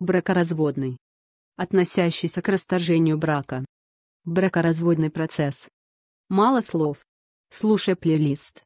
бракоразводный, относящийся к расторжению брака. Бракоразводный процесс. Мало слов. Слушай плейлист.